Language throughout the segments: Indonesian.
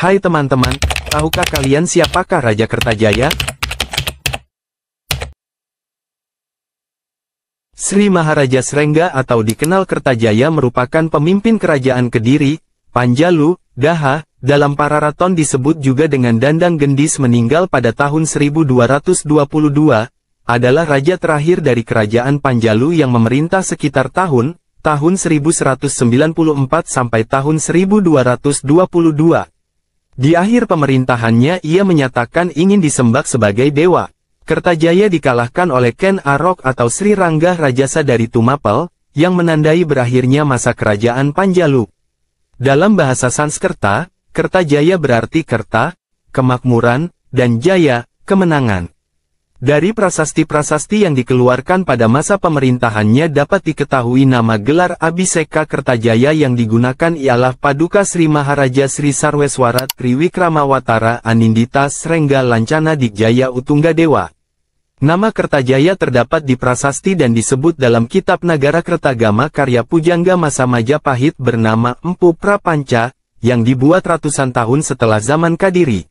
Hai teman-teman, tahukah kalian siapakah Raja Kertajaya? Sri Maharaja Srengga atau dikenal Kertajaya merupakan pemimpin kerajaan Kediri, Panjalu, Daha, dalam Pararaton disebut juga dengan Dandang Gendis meninggal pada tahun 1222, adalah raja terakhir dari kerajaan Panjalu yang memerintah sekitar tahun, tahun 1194 sampai tahun 1222. Di akhir pemerintahannya ia menyatakan ingin disembah sebagai dewa. Kertajaya dikalahkan oleh Ken Arok atau Sri Rangga Rajasa dari Tumapel, yang menandai berakhirnya masa kerajaan Panjalu. Dalam bahasa Sanskerta, Kertajaya berarti kerta, kemakmuran, dan jaya, kemenangan. Dari prasasti-prasasti yang dikeluarkan pada masa pemerintahannya dapat diketahui nama gelar Abiseka Kertajaya yang digunakan ialah Paduka Sri Maharaja Sri Sarweswara Triwikramawatara Anindita Srengga Lancana Dikjaya Utungga Dewa. Nama Kertajaya terdapat di prasasti dan disebut dalam kitab Negara Kertagama karya Pujangga Masa Majapahit bernama Empu Prapanca, yang dibuat ratusan tahun setelah zaman Kadiri.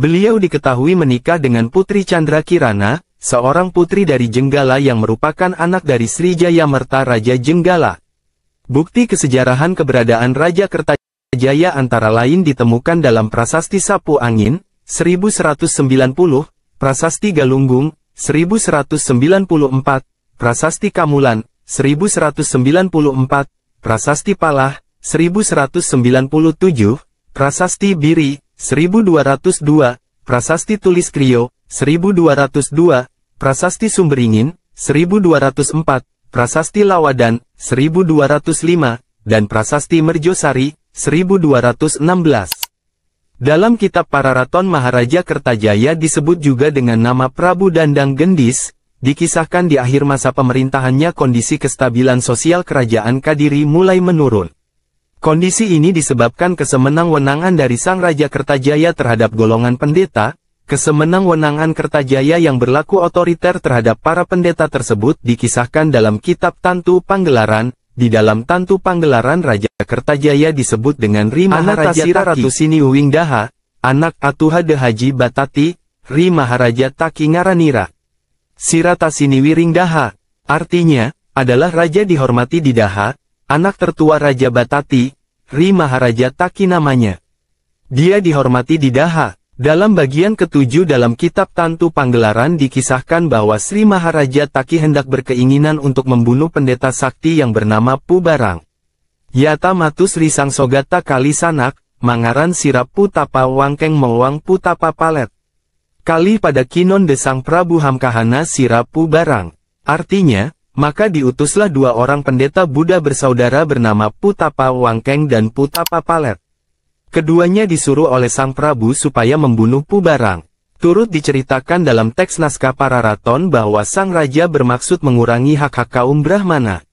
Beliau diketahui menikah dengan Putri Chandra Kirana, seorang putri dari Jenggala yang merupakan anak dari Sri Jayamerta Raja Jenggala. Bukti kesejarahan keberadaan Raja Kertajaya antara lain ditemukan dalam Prasasti Sapu Angin, 1190, Prasasti Galunggung, 1194, Prasasti Kamulan, 1194, Prasasti Palah, 1197, Prasasti Biri, 1202, Prasasti Tulis Krio, 1202, Prasasti Sumberingin, 1204, Prasasti Lawadan, 1205, dan Prasasti Merjosari, 1216. Dalam kitab Pararaton Maharaja Kertajaya disebut juga dengan nama Prabu Dandang Gendis, dikisahkan di akhir masa pemerintahannya kondisi kestabilan sosial kerajaan Kadiri mulai menurun. Kondisi ini disebabkan kesemenang-wenangan dari Sang Raja Kertajaya terhadap golongan pendeta, kesemenang-wenangan Kertajaya yang berlaku otoriter terhadap para pendeta tersebut dikisahkan dalam kitab Tantu Panggelaran, di dalam Tantu Panggelaran Raja Kertajaya disebut dengan Rima Ratu Sini Uwing Daha, anak Atuha De Haji Batati, Rimaharaja Maharaja Taki Ngaranira. Siratasini Wiring Daha, artinya, adalah raja dihormati di Daha, anak tertua Raja Batati, Ri Maharaja Taki namanya. Dia dihormati di Daha. Dalam bagian ketujuh dalam kitab Tantu Panggelaran dikisahkan bahwa Sri Maharaja Taki hendak berkeinginan untuk membunuh pendeta sakti yang bernama Pubarang. Yata matu Sri Sang Sogata Kali Sanak, Mangaran Sirap Putapa Wangkeng Mewang Putapa Palet. Kali pada Kinon Desang Prabu Hamkahana Sirap Barang. Artinya, maka diutuslah dua orang pendeta Buddha bersaudara bernama Putapa Wangkeng dan Putapa Palet. Keduanya disuruh oleh Sang Prabu supaya membunuh Pubarang. Turut diceritakan dalam teks naskah Pararaton bahwa Sang Raja bermaksud mengurangi hak-hak kaum Brahmana.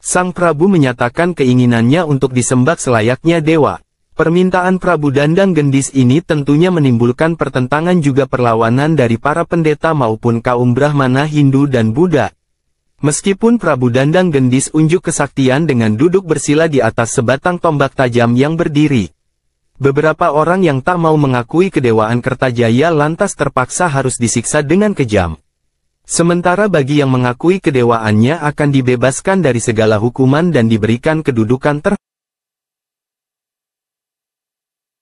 Sang Prabu menyatakan keinginannya untuk disembah selayaknya dewa. Permintaan Prabu Dandang Gendis ini tentunya menimbulkan pertentangan juga perlawanan dari para pendeta maupun kaum Brahmana Hindu dan Buddha. Meskipun Prabu Dandang Gendis unjuk kesaktian dengan duduk bersila di atas sebatang tombak tajam yang berdiri. Beberapa orang yang tak mau mengakui kedewaan Kertajaya lantas terpaksa harus disiksa dengan kejam. Sementara bagi yang mengakui kedewaannya akan dibebaskan dari segala hukuman dan diberikan kedudukan ter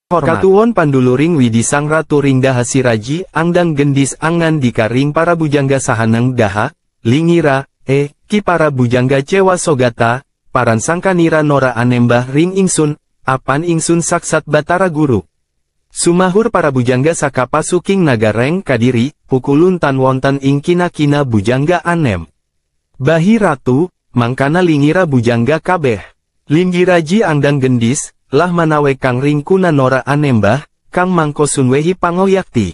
Katuon Panduluring Widisang Ratu Ringda Hasiraji Angdang Gendis Angan Dikaring Para Bujangga Sahanang Daha, Lingira, E, ki para bujangga cewa sogata, paran sangka nira nora anembah ring ingsun, apan ingsun saksat batara guru. Sumahur para bujangga sakapa suking nagareng kadiri, pukulun tan wonten ing kina-kina bujangga anem. Bahi ratu, mangkana lingira bujangga kabeh. Lingiraji angdang gendis, lah manawe kang ringkuna nora anembah, kang mangko sunwehi pangoyakti.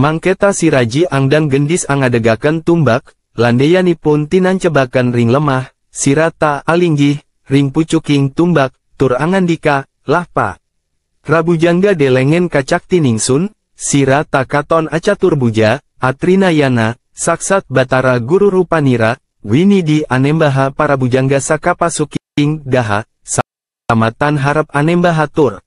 Mangketa siraji angdang gendis angadegaken tumbak, pun tinan cebakan ring lemah, sirata alinggi ring pucuking tumbak, tur angandika, lahpa. Rabu jangga delengen kacak tiningsun, sirata katon acatur buja, atrinayana, saksat batara guru rupanira, winidi anembaha para bujangga sakapasuking daha, samatan harap anembaha tur.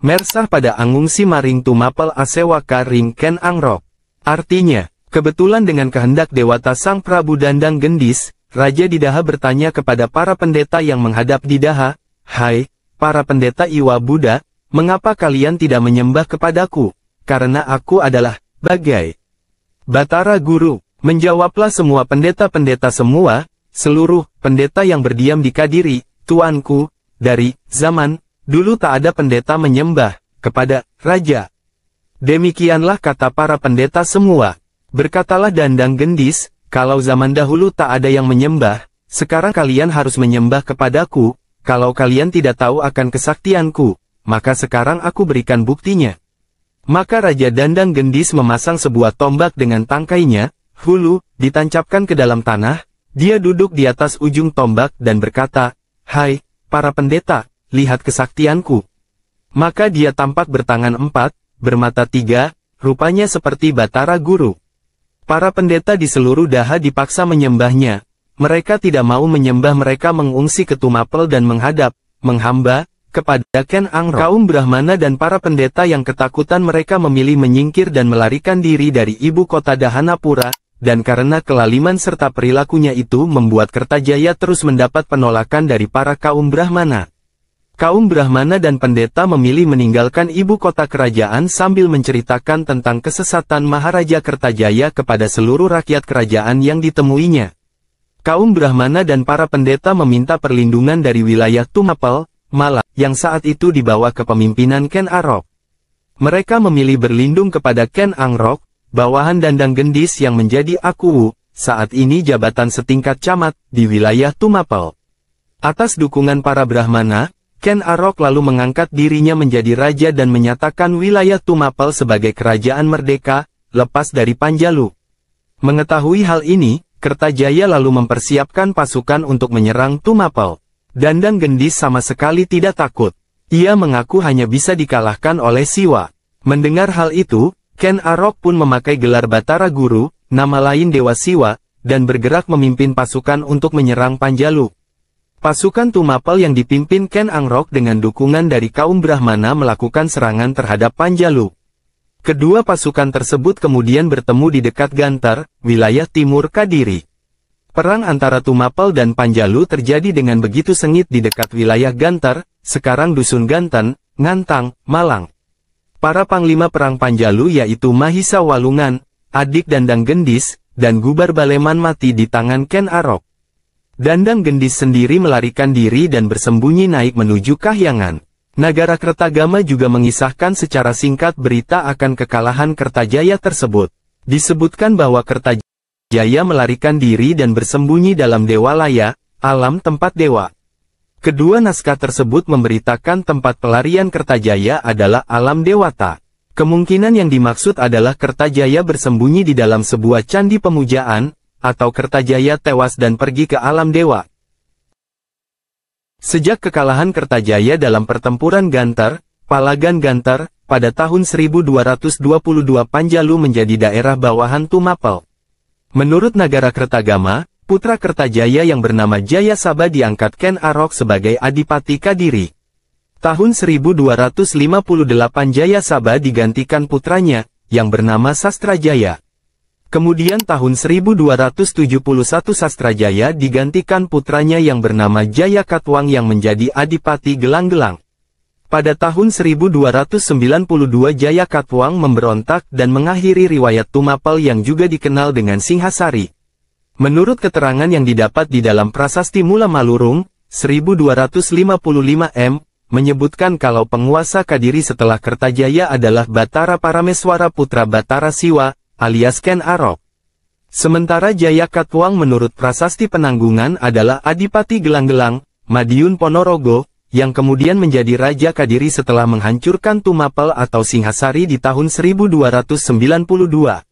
Mersah pada angungsi maring tumapel asewaka ring ken angrok. Artinya, Kebetulan dengan kehendak Dewata Sang Prabu Dandang Gendis, Raja Didaha bertanya kepada para pendeta yang menghadap Didaha, Hai, para pendeta Iwa Buddha, mengapa kalian tidak menyembah kepadaku? Karena aku adalah, bagai. Batara Guru, menjawablah semua pendeta-pendeta semua, seluruh pendeta yang berdiam di Kadiri, Tuanku, dari zaman, dulu tak ada pendeta menyembah, kepada, Raja. Demikianlah kata para pendeta semua. Berkatalah dandang gendis, kalau zaman dahulu tak ada yang menyembah, sekarang kalian harus menyembah kepadaku, kalau kalian tidak tahu akan kesaktianku, maka sekarang aku berikan buktinya. Maka Raja Dandang Gendis memasang sebuah tombak dengan tangkainya, hulu, ditancapkan ke dalam tanah, dia duduk di atas ujung tombak dan berkata, Hai, para pendeta, lihat kesaktianku. Maka dia tampak bertangan empat, bermata tiga, rupanya seperti Batara Guru. Para pendeta di seluruh daha dipaksa menyembahnya. Mereka tidak mau menyembah mereka mengungsi ke Tumapel dan menghadap, menghamba, kepada Ken Angro. Kaum Brahmana dan para pendeta yang ketakutan mereka memilih menyingkir dan melarikan diri dari ibu kota Dahanapura, dan karena kelaliman serta perilakunya itu membuat Kertajaya terus mendapat penolakan dari para kaum Brahmana. Kaum Brahmana dan pendeta memilih meninggalkan ibu kota kerajaan sambil menceritakan tentang kesesatan Maharaja Kertajaya kepada seluruh rakyat kerajaan yang ditemuinya. Kaum Brahmana dan para pendeta meminta perlindungan dari wilayah Tumapel, Mala, yang saat itu dibawa kepemimpinan Ken Arok. Mereka memilih berlindung kepada Ken Angrok, bawahan dandang gendis yang menjadi Akuwu, saat ini jabatan setingkat camat, di wilayah Tumapel. Atas dukungan para Brahmana, Ken Arok lalu mengangkat dirinya menjadi raja dan menyatakan wilayah Tumapel sebagai kerajaan merdeka, lepas dari Panjalu. Mengetahui hal ini, Kertajaya lalu mempersiapkan pasukan untuk menyerang Tumapel. Dandang Gendis sama sekali tidak takut. Ia mengaku hanya bisa dikalahkan oleh Siwa. Mendengar hal itu, Ken Arok pun memakai gelar Batara Guru, nama lain Dewa Siwa, dan bergerak memimpin pasukan untuk menyerang Panjalu. Pasukan Tumapel yang dipimpin Ken Angrok dengan dukungan dari kaum Brahmana melakukan serangan terhadap Panjalu. Kedua pasukan tersebut kemudian bertemu di dekat Gantar, wilayah timur Kadiri. Perang antara Tumapel dan Panjalu terjadi dengan begitu sengit di dekat wilayah Gantar, sekarang Dusun Ganten, Ngantang, Malang. Para panglima perang Panjalu yaitu Mahisa Walungan, Adik Dandang Gendis, dan Gubar Baleman mati di tangan Ken Arok. Dandang gendis sendiri melarikan diri dan bersembunyi naik menuju Kahyangan. Nagara Kertagama juga mengisahkan secara singkat berita akan kekalahan Kertajaya tersebut. Disebutkan bahwa Kertajaya melarikan diri dan bersembunyi dalam Dewa Laya, alam tempat dewa. Kedua naskah tersebut memberitakan tempat pelarian Kertajaya adalah alam dewata. Kemungkinan yang dimaksud adalah Kertajaya bersembunyi di dalam sebuah candi pemujaan, atau Kertajaya tewas dan pergi ke alam dewa. Sejak kekalahan Kertajaya dalam pertempuran Gantar, Palagan Gantar, pada tahun 1222 Panjalu menjadi daerah bawahan Tumapel. Menurut Nagara Kertagama, putra Kertajaya yang bernama Jaya Saba diangkat Ken Arok sebagai Adipati Kadiri. Tahun 1258 Jaya Saba digantikan putranya, yang bernama Sastrajaya. Kemudian tahun 1271 Sastrajaya digantikan putranya yang bernama Jaya Katwang yang menjadi Adipati Gelang-Gelang. Pada tahun 1292 Jaya Katwang memberontak dan mengakhiri riwayat Tumapel yang juga dikenal dengan Singhasari. Menurut keterangan yang didapat di dalam Prasasti Mula Malurung, 1255 M, menyebutkan kalau penguasa Kadiri setelah Kertajaya adalah Batara Parameswara putra Batara Siwa, alias Ken Arok. Sementara Jaya Katwang menurut prasasti penanggungan adalah Adipati Gelang-Gelang, Madiun Ponorogo, yang kemudian menjadi Raja Kadiri setelah menghancurkan Tumapel atau Singhasari di tahun 1292.